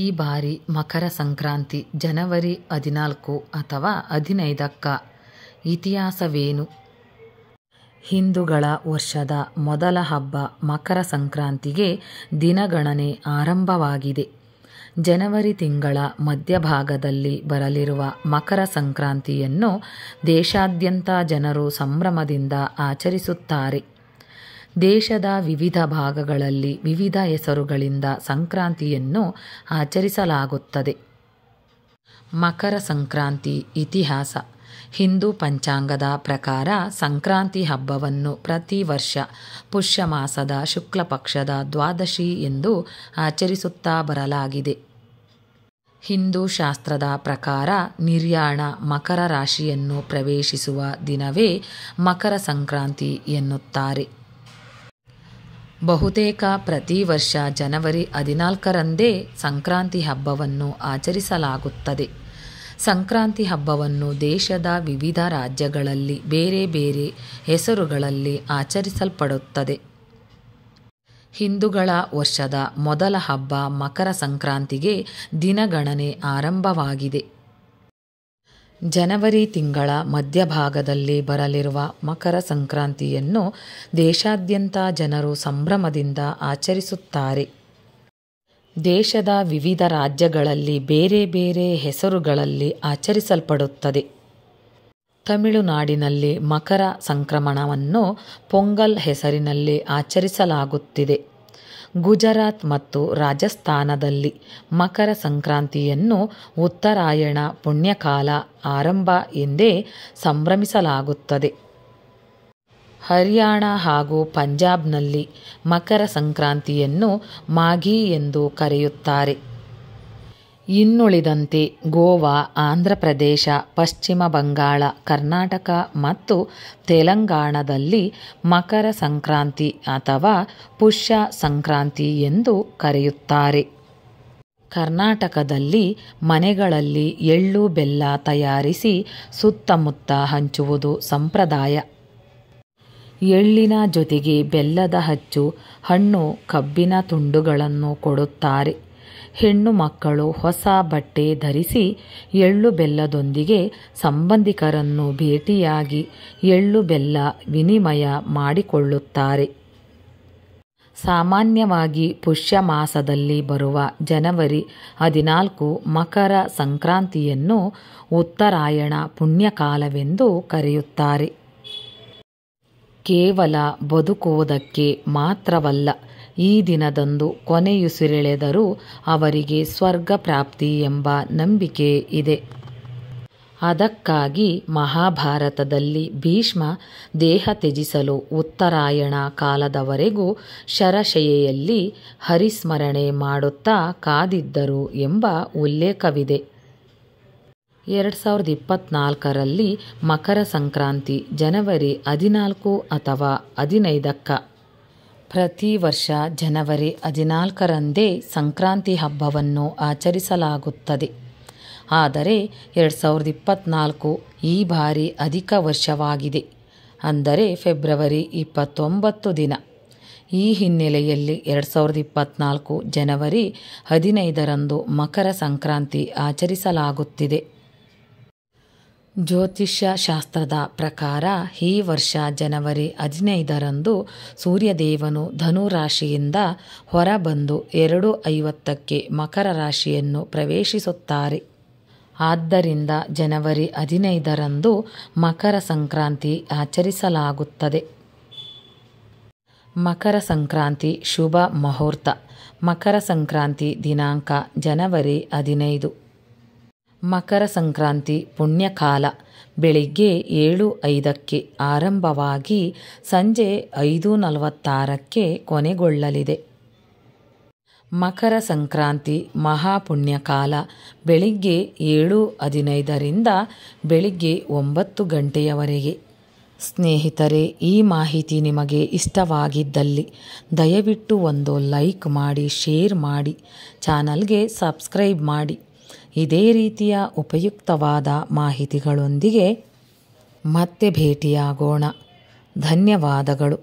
ಈ ಬಾರಿ ಮಕರ ಸಂಕ್ರಾಂತಿ ಜನವರಿ ಹದಿನಾಲ್ಕು ಅಥವಾ ಹದಿನೈದಕ್ಕ ಇತಿಹಾಸವೇನು ಹಿಂದೂಗಳ ವರ್ಷದ ಮೊದಲ ಹಬ್ಬ ಮಕರ ಸಂಕ್ರಾಂತಿಗೆ ದಿನಗಣನೆ ಆರಂಭವಾಗಿದೆ ಜನವರಿ ತಿಂಗಳ ಮಧ್ಯಭಾಗದಲ್ಲಿ ಬರಲಿರುವ ಮಕರ ಸಂಕ್ರಾಂತಿಯನ್ನು ದೇಶಾದ್ಯಂತ ಜನರು ಸಂಭ್ರಮದಿಂದ ಆಚರಿಸುತ್ತಾರೆ ದೇಶದ ವಿವಿಧ ಭಾಗಗಳಲ್ಲಿ ವಿವಿಧ ಹೆಸರುಗಳಿಂದ ಸಂಕ್ರಾಂತಿಯನ್ನು ಆಚರಿಸಲಾಗುತ್ತದೆ ಮಕರ ಸಂಕ್ರಾಂತಿ ಇತಿಹಾಸ ಹಿಂದೂ ಪಂಚಾಂಗದ ಪ್ರಕಾರ ಸಂಕ್ರಾಂತಿ ಹಬ್ಬವನ್ನು ಪ್ರತಿ ವರ್ಷ ಪುಷ್ಯ ಮಾಸದ ಶುಕ್ಲ ಪಕ್ಷದ ದ್ವಾದಶಿ ಎಂದು ಆಚರಿಸುತ್ತಾ ಬರಲಾಗಿದೆ ಹಿಂದೂ ಶಾಸ್ತ್ರದ ಪ್ರಕಾರ ನಿರ್ಯಾಣ ಮಕರ ರಾಶಿಯನ್ನು ಪ್ರವೇಶಿಸುವ ದಿನವೇ ಮಕರ ಸಂಕ್ರಾಂತಿ ಎನ್ನುತ್ತಾರೆ ಬಹುತೇಕ ಪ್ರತಿ ವರ್ಷ ಜನವರಿ ಹದಿನಾಲ್ಕರಂದೇ ಸಂಕ್ರಾಂತಿ ಹಬ್ಬವನ್ನು ಆಚರಿಸಲಾಗುತ್ತದೆ ಸಂಕ್ರಾಂತಿ ಹಬ್ಬವನ್ನು ದೇಶದ ವಿವಿಧ ರಾಜ್ಯಗಳಲ್ಲಿ ಬೇರೆ ಬೇರೆ ಹೆಸರುಗಳಲ್ಲಿ ಆಚರಿಸಲ್ಪಡುತ್ತದೆ ಹಿಂದೂಗಳ ವರ್ಷದ ಮೊದಲ ಹಬ್ಬ ಮಕರ ಸಂಕ್ರಾಂತಿಗೆ ದಿನಗಣನೆ ಆರಂಭವಾಗಿದೆ ಜನವರಿ ತಿಂಗಳ ಮಧ್ಯಭಾಗದಲ್ಲಿ ಬರಲಿರುವ ಮಕರ ಸಂಕ್ರಾಂತಿಯನ್ನು ದೇಶಾದ್ಯಂತ ಜನರು ಸಂಭ್ರಮದಿಂದ ಆಚರಿಸುತ್ತಾರೆ ದೇಶದ ವಿವಿಧ ರಾಜ್ಯಗಳಲ್ಲಿ ಬೇರೆ ಬೇರೆ ಹೆಸರುಗಳಲ್ಲಿ ಆಚರಿಸಲ್ಪಡುತ್ತದೆ ತಮಿಳುನಾಡಿನಲ್ಲಿ ಮಕರ ಸಂಕ್ರಮಣವನ್ನು ಪೊಂಗಲ್ ಹೆಸರಿನಲ್ಲಿ ಆಚರಿಸಲಾಗುತ್ತಿದೆ ಗುಜರಾತ್ ಮತ್ತು ರಾಜಸ್ಥಾನದಲ್ಲಿ ಮಕರ ಸಂಕ್ರಾಂತಿಯನ್ನು ಉತ್ತರಾಯಣ ಪುಣ್ಯಕಾಲ ಆರಂಭ ಎಂದೇ ಸಂಭ್ರಮಿಸಲಾಗುತ್ತದೆ ಹರಿಯಾಣ ಹಾಗೂ ಪಂಜಾಬ್ನಲ್ಲಿ ಮಕರ ಸಂಕ್ರಾಂತಿಯನ್ನು ಮಾಘಿ ಎಂದು ಕರೆಯುತ್ತಾರೆ ಇನ್ನುಳಿದಂತೆ ಗೋವಾ ಆಂಧ್ರಪ್ರದೇಶ ಪಶ್ಚಿಮ ಬಂಗಾಳ ಕರ್ನಾಟಕ ಮತ್ತು ತೆಲಂಗಾಣದಲ್ಲಿ ಮಕರ ಸಂಕ್ರಾಂತಿ ಅಥವಾ ಪುಷ್ಯ ಸಂಕ್ರಾಂತಿ ಎಂದು ಕರೆಯುತ್ತಾರೆ ಕರ್ನಾಟಕದಲ್ಲಿ ಮನೆಗಳಲ್ಲಿ ಎಳ್ಳು ಬೆಲ್ಲ ತಯಾರಿಸಿ ಸುತ್ತಮುತ್ತ ಹಂಚುವುದು ಸಂಪ್ರದಾಯ ಎಳ್ಳಿನ ಜೊತೆಗೆ ಬೆಲ್ಲದ ಹಚ್ಚು ಹಣ್ಣು ಕಬ್ಬಿನ ತುಂಡುಗಳನ್ನು ಕೊಡುತ್ತಾರೆ ಹೆಣ್ಣು ಮಕ್ಕಳು ಹೊಸ ಬಟ್ಟೆ ಧರಿಸಿ ಎಳ್ಳು ಬೆಲ್ಲದೊಂದಿಗೆ ಸಂಬಂಧಿಕರನ್ನು ಭೇಟಿಯಾಗಿ ಎಳ್ಳು ಬೆಲ್ಲ ವಿನಿಮಯ ಮಾಡಿಕೊಳ್ಳುತ್ತಾರೆ ಸಾಮಾನ್ಯವಾಗಿ ಪುಷ್ಯ ಮಾಸದಲ್ಲಿ ಬರುವ ಜನವರಿ ಹದಿನಾಲ್ಕು ಮಕರ ಸಂಕ್ರಾಂತಿಯನ್ನು ಉತ್ತರಾಯಣ ಪುಣ್ಯಕಾಲವೆಂದು ಕರೆಯುತ್ತಾರೆ ಕೇವಲ ಬದುಕುವುದಕ್ಕೆ ಮಾತ್ರವಲ್ಲ ಈ ದಿನದಂದು ಕೊನೆಯುಸಿರೆಳೆದರೂ ಅವರಿಗೆ ಸ್ವರ್ಗ ಪ್ರಾಪ್ತಿ ಎಂಬ ನಂಬಿಕೆ ಇದೆ ಅದಕ್ಕಾಗಿ ಮಹಾಭಾರತದಲ್ಲಿ ಭೀಷ್ಮ ದೇಹ ತ್ಯಜಿಸಲು ಉತ್ತರಾಯಣ ಕಾಲದವರೆಗೂ ಶರಶಯೆಯಲ್ಲಿ ಹರಿಸ್ಮರಣೆ ಮಾಡುತ್ತಾ ಕಾದಿದ್ದರು ಎಂಬ ಉಲ್ಲೇಖವಿದೆ ಎರಡು ಸಾವಿರದ ಇಪ್ಪತ್ತ್ನಾಲ್ಕರಲ್ಲಿ ಮಕರ ಸಂಕ್ರಾಂತಿ ಜನವರಿ ಹದಿನಾಲ್ಕು ಅಥವಾ ಹದಿನೈದಕ್ಕ ಪ್ರತಿ ವರ್ಷ ಜನವರಿ ಹದಿನಾಲ್ಕರಂದೇ ಸಂಕ್ರಾಂತಿ ಹಬ್ಬವನ್ನು ಆಚರಿಸಲಾಗುತ್ತದೆ ಆದರೆ ಎರಡು ಸಾವಿರದ ಇಪ್ಪತ್ತ್ನಾಲ್ಕು ಈ ಬಾರಿ ಅಧಿಕ ವರ್ಷವಾಗಿದೆ ಅಂದರೆ ಫೆಬ್ರವರಿ ಇಪ್ಪತ್ತೊಂಬತ್ತು ದಿನ ಈ ಹಿನ್ನೆಲೆಯಲ್ಲಿ ಎರಡು ಸಾವಿರದ ಇಪ್ಪತ್ತ್ನಾಲ್ಕು ಜನವರಿ ಹದಿನೈದರಂದು ಮಕರ ಸಂಕ್ರಾಂತಿ ಆಚರಿಸಲಾಗುತ್ತಿದೆ ಜ್ಯೋತಿಷ್ಯ ಶಾಸ್ತ್ರದ ಪ್ರಕಾರ ಈ ವರ್ಷ ಜನವರಿ ಹದಿನೈದರಂದು ಸೂರ್ಯದೇವನು ಧನು ರಾಶಿಯಿಂದ ಹೊರಬಂದು ಎರಡು ಐವತ್ತಕ್ಕೆ ಮಕರ ರಾಶಿಯನ್ನು ಪ್ರವೇಶಿಸುತ್ತಾರೆ ಆದ್ದರಿಂದ ಜನವರಿ ಹದಿನೈದರಂದು ಮಕರ ಸಂಕ್ರಾಂತಿ ಆಚರಿಸಲಾಗುತ್ತದೆ ಮಕರ ಸಂಕ್ರಾಂತಿ ಶುಭ ಮುಹೂರ್ತ ಮಕರ ಸಂಕ್ರಾಂತಿ ದಿನಾಂಕ ಜನವರಿ ಹದಿನೈದು ಮಕರ ಸಂಕ್ರಾಂತಿ ಪುಣ್ಯಕಾಲ ಬೆಳಿಗ್ಗೆ ಏಳು ಐದಕ್ಕೆ ಆರಂಭವಾಗಿ ಸಂಜೆ ಐದು ನಲವತ್ತಾರಕ್ಕೆ ಕೊನೆಗೊಳ್ಳಲಿದೆ ಮಕರ ಸಂಕ್ರಾಂತಿ ಮಹಾಪುಣ್ಯಕಾಲ ಬೆಳಿಗ್ಗೆ ಏಳು ಹದಿನೈದರಿಂದ ಬೆಳಿಗ್ಗೆ ಒಂಬತ್ತು ಗಂಟೆಯವರೆಗೆ ಸ್ನೇಹಿತರೆ ಈ ಮಾಹಿತಿ ನಿಮಗೆ ಇಷ್ಟವಾಗಿದ್ದಲ್ಲಿ ದಯವಿಟ್ಟು ಒಂದು ಲೈಕ್ ಮಾಡಿ ಶೇರ್ ಮಾಡಿ ಚಾನಲ್ಗೆ ಸಬ್ಸ್ಕ್ರೈಬ್ ಮಾಡಿ ಇದೇ ರೀತಿಯ ಉಪಯುಕ್ತವಾದ ಮಾಹಿತಿಗಳೊಂದಿಗೆ ಮತ್ತೆ ಭೇಟಿಯಾಗೋಣ ಧನ್ಯವಾದಗಳು